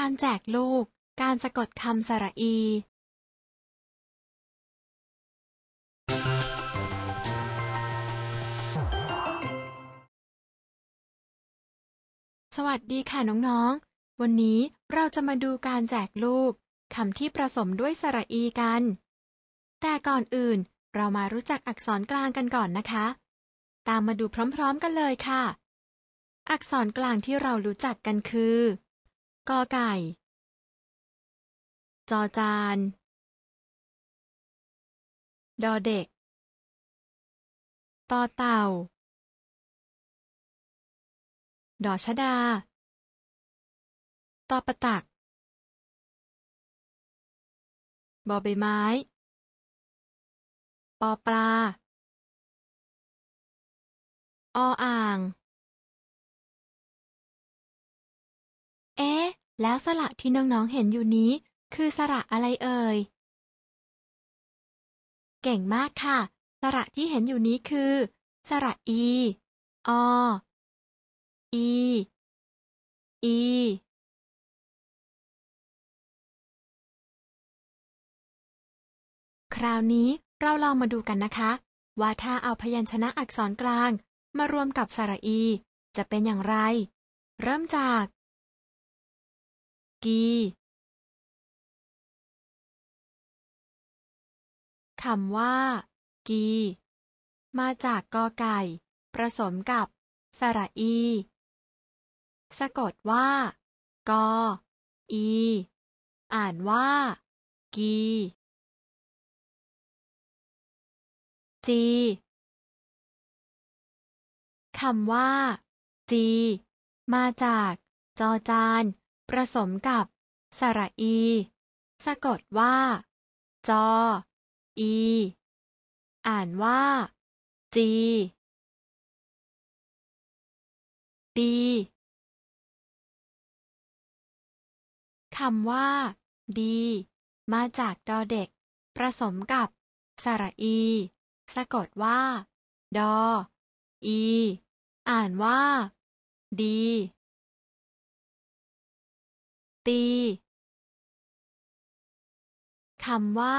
การแจกลูก การสะกดคำสระอี สวัสดีค่ะน้องๆ วันนี้เราจะมาดูการแจกลูกคำที่ผสมด้วยสระอีกัน แต่ก่อนอื่น เรามารู้จักอักษรกลางกันก่อนนะคะ ตามมาดูพร้อมๆ กันเลยค่ะ อักษรกลางที่เรารู้จักกันคือกอไก่ จอจาน ดอเด็ก ตอเต่า ดอชดา ตอปะตัก บอใบไม้ ปอปลา ออ่างเอ๊ะ แล้วสระที่น้องๆ เห็นอยู่นี้ คือสระอะไรเอ่ย เก่งมากค่ะ สระที่เห็นอยู่นี้คือ สระอี ออีอี คราวนี้เราลองมาดูกันนะคะ ว่าถ้าเอาพยัญชนะอักษรกลางมารวมกับสระอี จะเป็นอย่างไร เริ่มจากกีคำว่า กี มาจากกอไก่ผสมกับ สระอี สะกดว่ากออี อ่านว่า กี จี คำว่า จี มาจากจอจานผสมกับ สระอี สะกดว่า จออีอ่านว่า จี ดีคำว่า ดี มาจากดอเด็กผสมกับ สระอี สะกดว่า ดออีอ่านว่า ดีตี คำว่า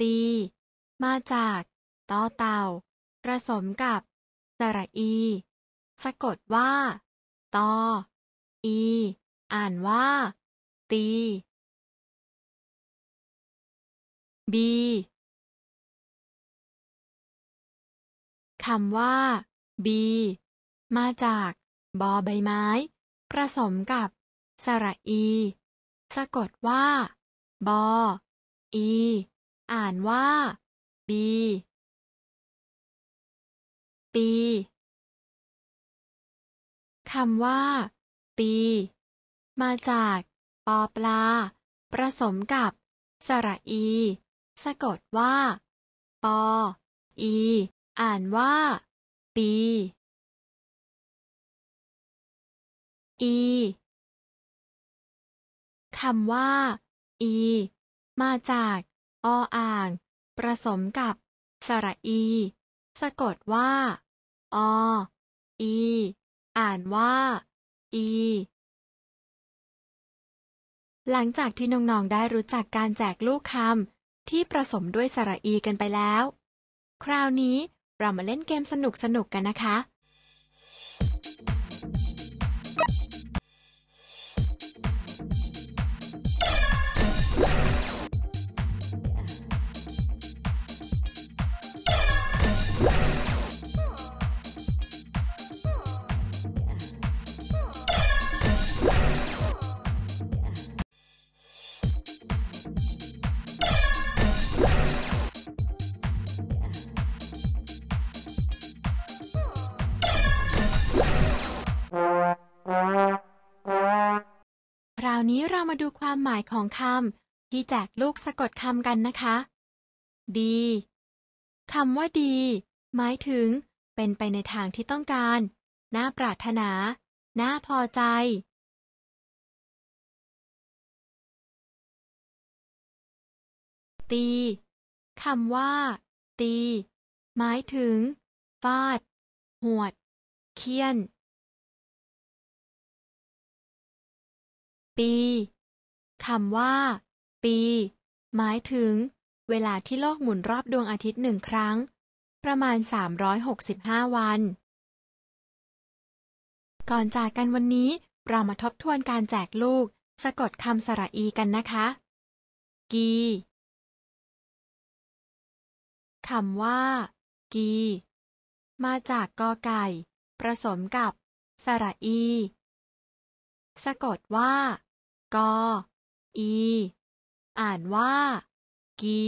ตี มาจากตอเต่าผสมกับสระอี สะกดว่าตออี อ่านว่า ตี บีคำว่า บี มาจากบอใบไม้ผสมกับสระอี สะกดว่า บอ อี อ่านว่า บี ปี คำว่า ปี มาจาก ปอปลาผสมกับ สระอี สะกดว่า ปออี อ่านว่า ปี อีคำว่า อี มาจากออ่าง ประสมกับ สระอี สะกดว่า ออี อ่านว่า อี หลังจากที่น้องๆได้รู้จักการแจกลูกคำที่ประสมด้วยสระอีกันไปแล้ว คราวนี้เรามาเล่นเกมสนุกๆกกันนะคะวนี้เรามาดูความหมายของคำที่แจกลูกสะกดคำกันนะคะ ดีคำว่าดี หมายถึงเป็นไปในทางที่ต้องการน่าปรารถนาน่าพอใจ ตีคำว่า ตี หมายถึง ฟาด หวดเคี่ยนปี คำว่า ปี หมายถึง เวลาที่โลกหมุนรอบดวงอาทิตย์หนึ่งครั้ง ประมาณ 365 วัน ก่อนจากกันวันนี้ เรามาทบทวนการแจกลูกสะกดคำสระอีกันนะคะ กีคำว่า กี มาจากกอไก่ผสมกับ สระอีสะกดว่ากออี อ่านว่า กี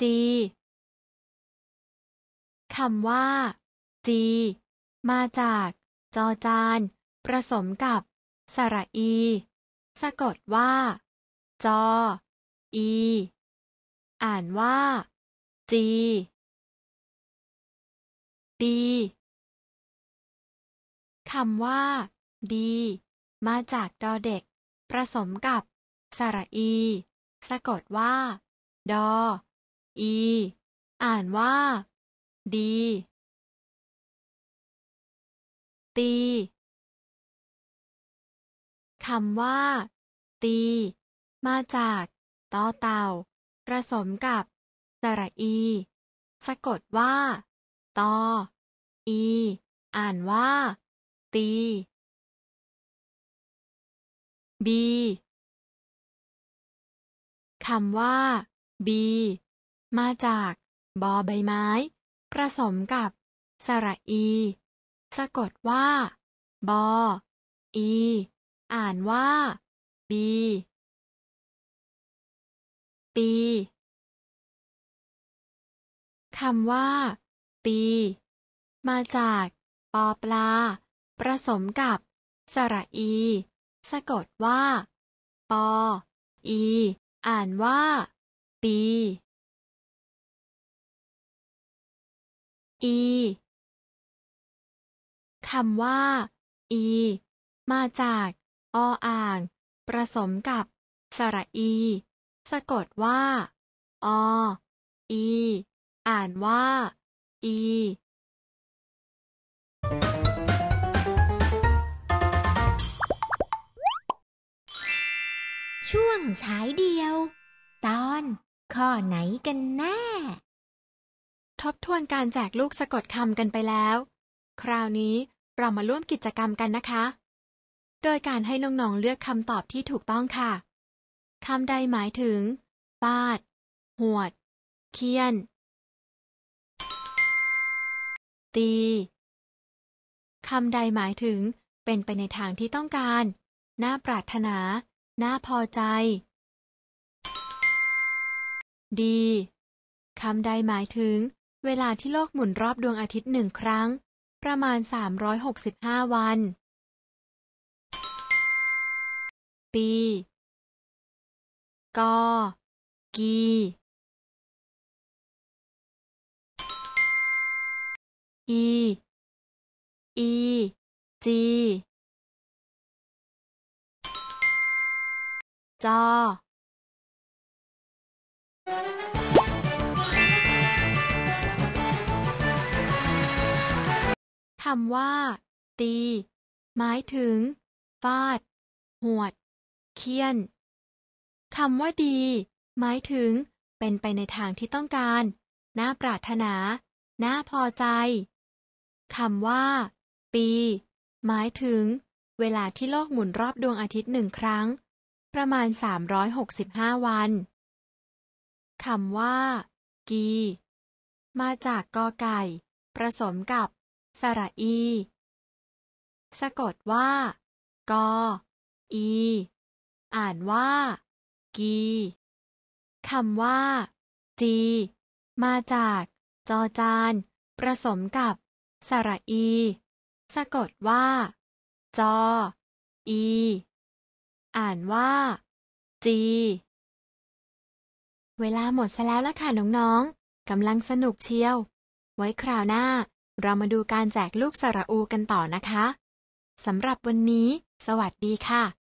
จีคำว่า จี มาจาก จอจานผสมกับ สระอี สะกดว่า จออี อ่านว่า จีบีคำว่า ดี มาจากดอเด็กผสมกับสระอี สะกดว่า ดอ อี อ่านว่า ดี ตี คำว่า ตี มาจากตอเต่าผสมกับ สระอี สะกดว่า ตออีอ่านว่าบี คำว่า บี มาจาก บอใบไม้ผสมกับ สระอี สะกดว่า บออี อ่านว่า บี ปีคำว่า ปี มาจาก ปอปลาประสมกับ สระอี สะกดว่า ปออีอ่านว่า ปีอีคำว่า อี มาจาก ออ่างประสมกับ สระอี สะกดว่า ออีอ่านว่า อีช่วงฉายเดียว ตอน ข้อไหนกันแน่ ทบทวนการแจกลูกสะกดคำกันไปแล้ว คราวนี้เรามาร่วมกิจกรรมกันนะคะ โดยการให้น้อง ๆ เลือกคำตอบที่ถูกต้องค่ะคำใดหมายถึง ปาด หวดเคียน ตีคำใดหมายถึง เป็นไปในทางที่ต้องการน่าปรารถนาน่าพอใจ ดีคำใดหมายถึง เวลาที่โลกหมุนรอบดวงอาทิตย์หนึ่งครั้ง ประมาณ 365 วัน ปีกอกี อี อี จีจอคำว่า ตี หมายถึง ฟาด หวดเคี้ยน คำว่าดี หมายถึง เป็นไปในทางที่ต้องการ น่าปรารถนา น่าพอใจ คำว่า ปี หมายถึง เวลาที่โลกหมุนรอบดวงอาทิตย์หนึ่งครั้งประมาณ 365 วัน คำว่า กี มาจากกอไก่ ประสมกับ สระอี สะกดว่า กออี อ่านว่า กีคำว่า จี มาจาก จอจาน ประสมกับ สระอี สะกดว่า จออีอ่านว่า จี เวลาหมดซะแล้วละค่ะ น้องๆกำลังสนุกเชียว ไว้คราวหน้า เรามาดูการแจกลูกสระอูกันต่อนะคะสำหรับวันนี้ สวัสดีค่ะ